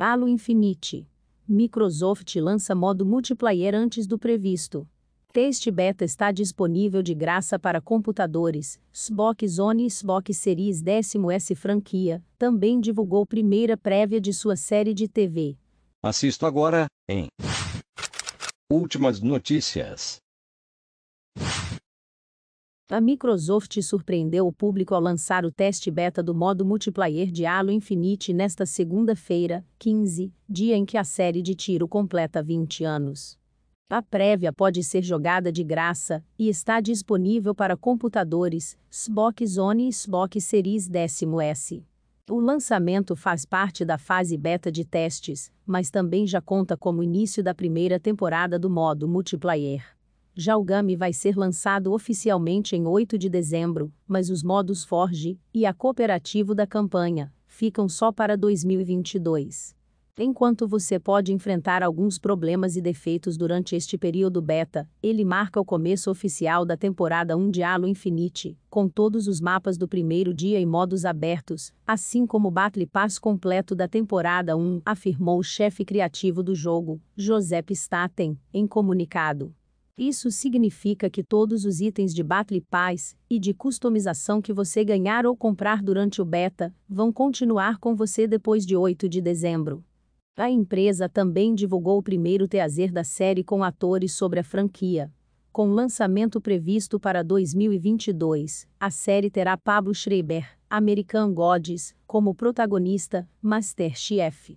Halo Infinite. Microsoft lança modo multiplayer antes do previsto. Teste beta está disponível de graça para computadores, Xbox One e Xbox Series S franquia, também divulgou primeira prévia de sua série de TV. Assisto agora, em Últimas notícias. A Microsoft surpreendeu o público ao lançar o teste beta do modo multiplayer de Halo Infinite nesta segunda-feira, 15, dia em que a série de tiro completa 20 anos. A prévia pode ser jogada de graça e está disponível para computadores Xbox One e Xbox Series S. O lançamento faz parte da fase beta de testes, mas também já conta como início da primeira temporada do modo multiplayer. Já o Gami vai ser lançado oficialmente em 8 de dezembro, mas os modos Forge e a cooperativo da campanha ficam só para 2022. Enquanto você pode enfrentar alguns problemas e defeitos durante este período beta, ele marca o começo oficial da temporada 1 de Halo Infinite, com todos os mapas do primeiro dia e modos abertos, assim como o Battle Pass completo da temporada 1, afirmou o chefe criativo do jogo, Josep Staten, em comunicado. Isso significa que todos os itens de Battle Pass e de customização que você ganhar ou comprar durante o beta vão continuar com você depois de 8 de dezembro. A empresa também divulgou o primeiro teaser da série com atores sobre a franquia. Com lançamento previsto para 2022, a série terá Pablo Schreiber, American Gods, como protagonista, Masterchef.